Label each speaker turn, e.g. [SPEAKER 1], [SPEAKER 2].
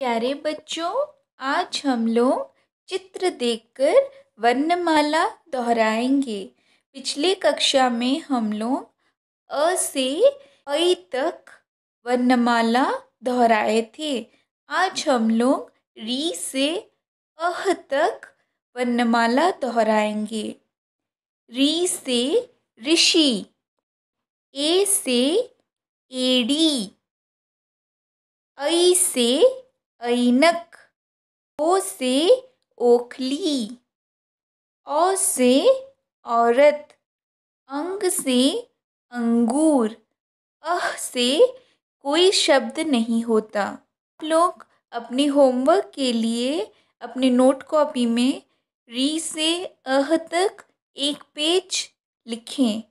[SPEAKER 1] प्यारे बच्चों आज हम लोग चित्र देखकर वर्णमाला दोहराएंगे पिछली कक्षा में हम लोग अ से ऐ तक वर्णमाला दोहराए थे आज हम लोग री से अह तक वर्णमाला
[SPEAKER 2] दोहराएंगे री से ऋषि ए से एडी ऐ से ऐनक ओ से ओखली औ से औरत अंग से अंगूर
[SPEAKER 1] अह से कोई शब्द नहीं होता आप लोग अपने होमवर्क के लिए अपने नोट कॉपी में री से अह तक एक पेज लिखें